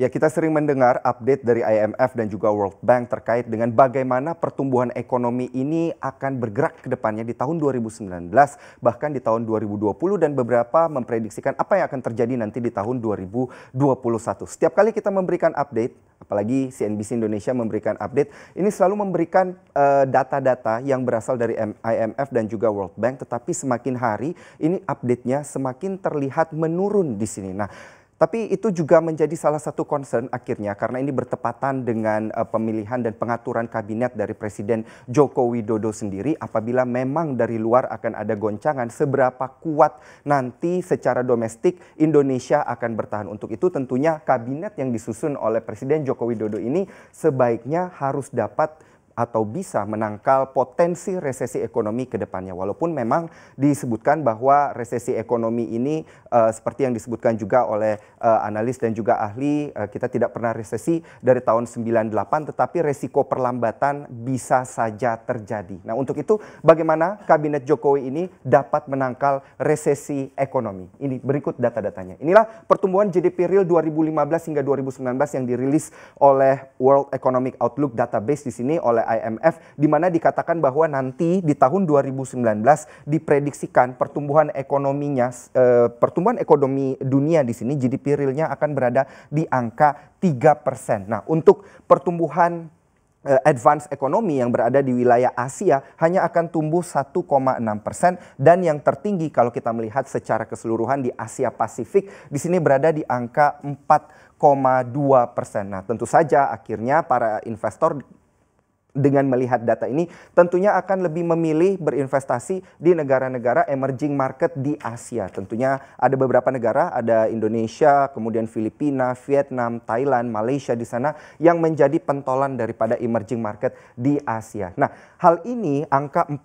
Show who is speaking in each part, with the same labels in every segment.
Speaker 1: Ya, kita sering mendengar update dari IMF dan juga World Bank terkait dengan bagaimana pertumbuhan ekonomi ini akan bergerak ke depannya di tahun 2019, bahkan di tahun 2020 dan beberapa memprediksikan apa yang akan terjadi nanti di tahun 2021. Setiap kali kita memberikan update, apalagi CNBC Indonesia memberikan update, ini selalu memberikan eh, data-data uh, yang berasal dari IMF dan juga World Bank, tetapi semakin hari ini update-nya semakin terlihat menurun di sini. Nah, tapi itu juga menjadi salah satu concern akhirnya karena ini bertepatan dengan uh, pemilihan dan pengaturan kabinet dari Presiden Joko Widodo sendiri apabila memang dari luar akan ada goncangan seberapa kuat nanti secara domestik Indonesia akan bertahan. Untuk itu tentunya kabinet yang disusun oleh Presiden Joko Widodo ini sebaiknya harus dapat atau bisa menangkal potensi resesi ekonomi ke depannya. Walaupun memang disebutkan bahwa resesi ekonomi ini uh, seperti yang disebutkan juga oleh uh, analis dan juga ahli, uh, kita tidak pernah resesi dari tahun 98 tetapi resiko perlambatan bisa saja terjadi. Nah, untuk itu bagaimana kabinet Jokowi ini dapat menangkal resesi ekonomi? Ini berikut data-datanya. Inilah pertumbuhan GDP real 2015 hingga 2019 yang dirilis oleh World Economic Outlook Database di sini oleh IMF di mana dikatakan bahwa nanti di tahun 2019 diprediksikan pertumbuhan ekonominya e, pertumbuhan ekonomi dunia di sini GDP realnya akan berada di angka 3%. Nah, untuk pertumbuhan eh, advance ekonomi yang berada di wilayah Asia hanya akan tumbuh 1,6 persen dan yang tertinggi kalau kita melihat secara keseluruhan di Asia Pasifik di sini berada di angka 4,2 persen. Nah tentu saja akhirnya para investor dengan melihat data ini tentunya akan lebih memilih berinvestasi di negara-negara emerging market di Asia. Tentunya ada beberapa negara, ada Indonesia, kemudian Filipina, Vietnam, Thailand, Malaysia di sana yang menjadi pentolan daripada emerging market di Asia. Nah, hal ini angka 4,2,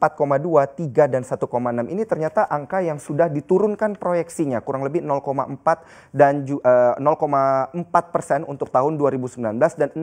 Speaker 1: 3 dan 1,6 ini ternyata angka yang sudah diturunkan proyeksinya kurang lebih 0,4 dan 0,4 eh, untuk tahun 2019 dan 0,3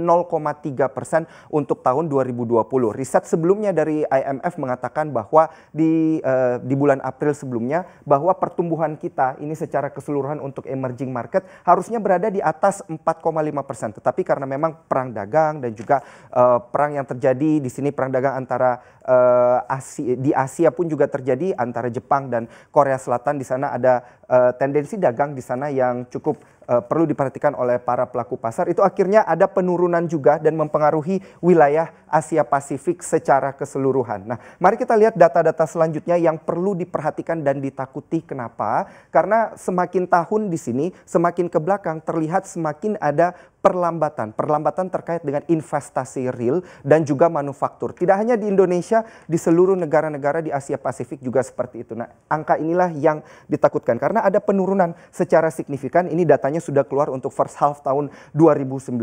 Speaker 1: untuk tahun 2020 2020. Riset sebelumnya dari IMF mengatakan bahwa di uh, di bulan April sebelumnya bahwa pertumbuhan kita ini secara keseluruhan untuk emerging market harusnya berada di atas 4,5%. persen. Tetapi karena memang perang dagang dan juga uh, perang yang terjadi di sini perang dagang antara uh, eh, Asia, di Asia pun juga terjadi antara Jepang dan Korea Selatan. Di sana ada uh, tendensi dagang di sana yang cukup uh, perlu diperhatikan oleh para pelaku pasar. Itu akhirnya ada penurunan juga dan mempengaruhi wilayah Asia Pasifik secara keseluruhan. Nah, mari kita lihat data-data selanjutnya yang perlu diperhatikan dan ditakuti. Kenapa? Karena semakin tahun di sini, semakin ke belakang terlihat semakin ada perlambatan. Perlambatan terkait dengan investasi real dan juga manufaktur. Tidak hanya di Indonesia, di seluruh negara-negara di Asia Pasifik juga seperti itu. Nah, angka inilah yang ditakutkan karena ada penurunan secara signifikan. Ini datanya sudah keluar untuk first half tahun 2019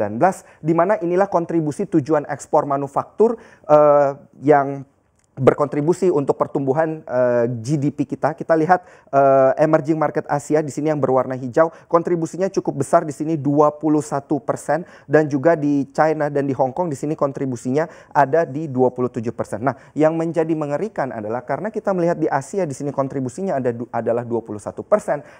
Speaker 1: di mana inilah kontribusi tujuan ekspor manufaktur uh, yang berkontribusi untuk pertumbuhan uh, eh, GDP kita. Kita lihat uh, emerging market Asia di sini yang berwarna hijau, kontribusinya cukup besar di sini 21% dan juga di China dan di Hong Kong di sini kontribusinya ada di 27%. Nah, yang menjadi mengerikan adalah karena kita melihat di Asia di sini kontribusinya ada adalah 21%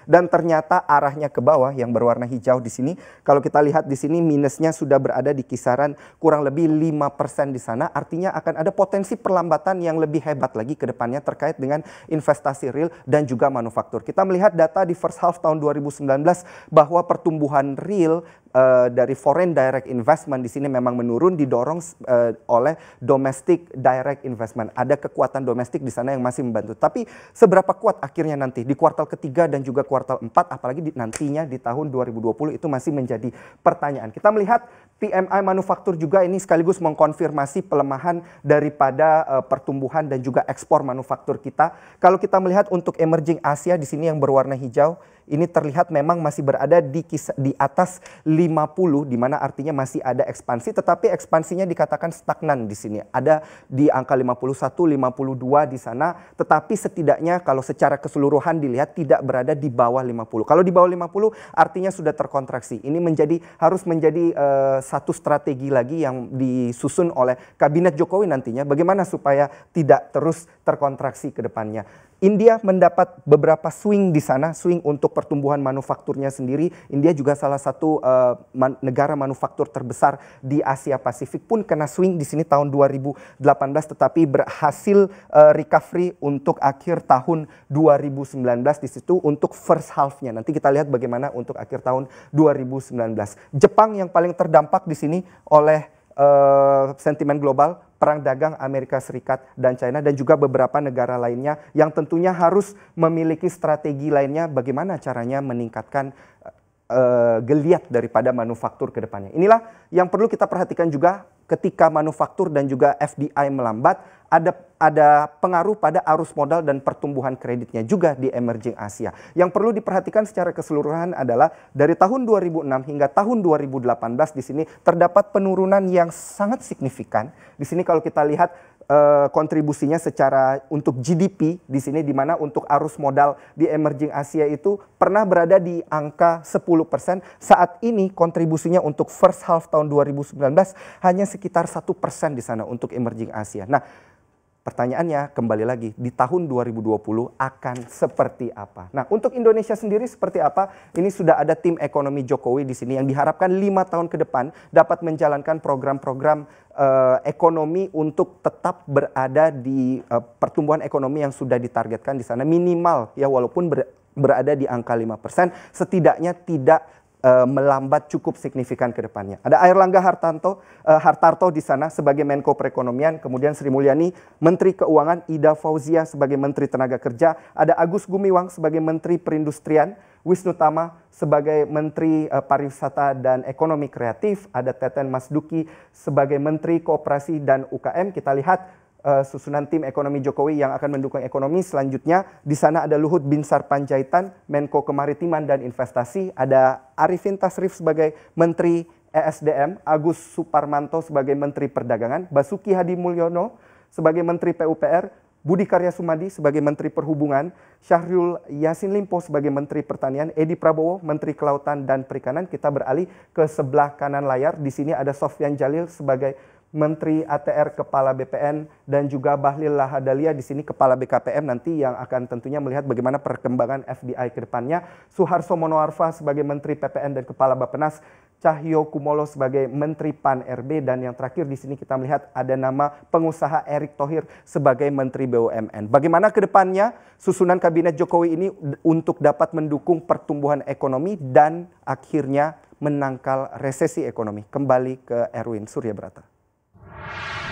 Speaker 1: dan ternyata arahnya ke bawah yang berwarna hijau di sini. Kalau kita lihat di sini minusnya sudah berada di kisaran kurang lebih 5% di sana, artinya akan ada potensi perlambatan yang yang lebih hebat lagi ke depannya terkait dengan investasi real dan juga manufaktur. Kita melihat data di first half tahun 2019 bahwa pertumbuhan real uh, dari foreign direct investment di sini memang menurun didorong uh, oleh domestic direct investment. Ada kekuatan domestik di sana yang masih membantu. Tapi seberapa kuat akhirnya nanti di kuartal ketiga dan juga kuartal empat, apalagi di, nantinya di tahun 2020 itu masih menjadi pertanyaan. Kita melihat PMI manufaktur juga ini sekaligus mengkonfirmasi pelemahan daripada uh, pertumbuhan dan juga ekspor manufaktur kita. Kalau kita melihat untuk emerging Asia di sini yang berwarna hijau ini terlihat memang masih berada di kisah, di atas 50 di mana artinya masih ada ekspansi tetapi ekspansinya dikatakan stagnan di sini. Ada di angka 51, 52 di sana tetapi setidaknya kalau secara keseluruhan dilihat tidak berada di bawah 50. Kalau di bawah 50 artinya sudah terkontraksi. Ini menjadi harus menjadi uh, satu strategi lagi yang disusun oleh kabinet Jokowi nantinya bagaimana supaya tidak terus terkontraksi ke depannya. India mendapat beberapa swing di sana, swing untuk pertumbuhan manufakturnya sendiri, India juga salah satu uh, man, negara manufaktur terbesar di Asia Pasifik pun kena swing di sini tahun 2018 tetapi berhasil uh, recovery untuk akhir tahun 2019 di situ untuk first half-nya. Nanti kita lihat bagaimana untuk akhir tahun 2019. Jepang yang paling terdampak di sini oleh uh, sentimen global perang dagang Amerika Serikat dan China dan juga beberapa negara lainnya yang tentunya harus memiliki strategi lainnya bagaimana caranya meningkatkan uh, geliat daripada manufaktur ke depannya. Inilah yang perlu kita perhatikan juga ketika manufaktur dan juga FDI melambat ada ada pengaruh pada arus modal dan pertumbuhan kreditnya juga di emerging Asia. Yang perlu diperhatikan secara keseluruhan adalah dari tahun 2006 hingga tahun 2018 di sini terdapat penurunan yang sangat signifikan. Di sini kalau kita lihat eh, kontribusinya secara untuk GDP di sini di mana untuk arus modal di emerging Asia itu pernah berada di angka 10%. Saat ini kontribusinya untuk first half tahun 2019 hanya sekitar satu persen di sana untuk emerging Asia. Nah, pertanyaannya kembali lagi di tahun 2020 akan seperti apa? Nah, untuk Indonesia sendiri seperti apa? Ini sudah ada tim ekonomi Jokowi di sini yang diharapkan lima tahun ke depan dapat menjalankan program-program uh, ekonomi untuk tetap berada di uh, pertumbuhan ekonomi yang sudah ditargetkan di sana minimal ya walaupun ber, berada di angka 5%, setidaknya tidak uh, melambat cukup signifikan ke depannya. Ada Air Langga Hartanto, uh, Hartarto di sana sebagai Menko Perekonomian, kemudian Sri Mulyani Menteri Keuangan, Ida Fauzia sebagai Menteri Tenaga Kerja, ada Agus Gumiwang sebagai Menteri Perindustrian, Wisnu Tama sebagai Menteri uh, Pariwisata dan Ekonomi Kreatif, ada Teten Mas Duki sebagai Menteri Kooperasi dan UKM. Kita lihat uh, susunan tim ekonomi Jokowi yang akan mendukung ekonomi. Selanjutnya di sana ada Luhut Binsar Panjaitan, Menko Kemaritiman dan Investasi, ada Arifin Tasrif sebagai Menteri ESDM, Agus Suparmanto sebagai Menteri Perdagangan, Basuki Hadi Mulyono sebagai Menteri PUPR, Budi Karya Sumadi sebagai Menteri Perhubungan, Syahrul Yasin Limpo sebagai Menteri Pertanian, Edi Prabowo Menteri Kelautan dan Perikanan. Kita beralih ke sebelah kanan layar. Di sini ada Sofyan Jalil sebagai Menteri ATR Kepala BPN dan juga Bahlil Lahadalia di sini Kepala BKPM nanti yang akan tentunya melihat bagaimana perkembangan FBI ke depannya. Suharso Monoarfa sebagai Menteri PPN dan Kepala Bapenas, Cahyo Kumolo sebagai Menteri PAN RB dan yang terakhir di sini kita melihat ada nama pengusaha Erick Thohir sebagai Menteri BUMN. Bagaimana ke depannya susunan kabinet Jokowi ini untuk dapat mendukung pertumbuhan ekonomi dan akhirnya menangkal resesi ekonomi. Kembali ke Erwin Surya Brata. Yeah.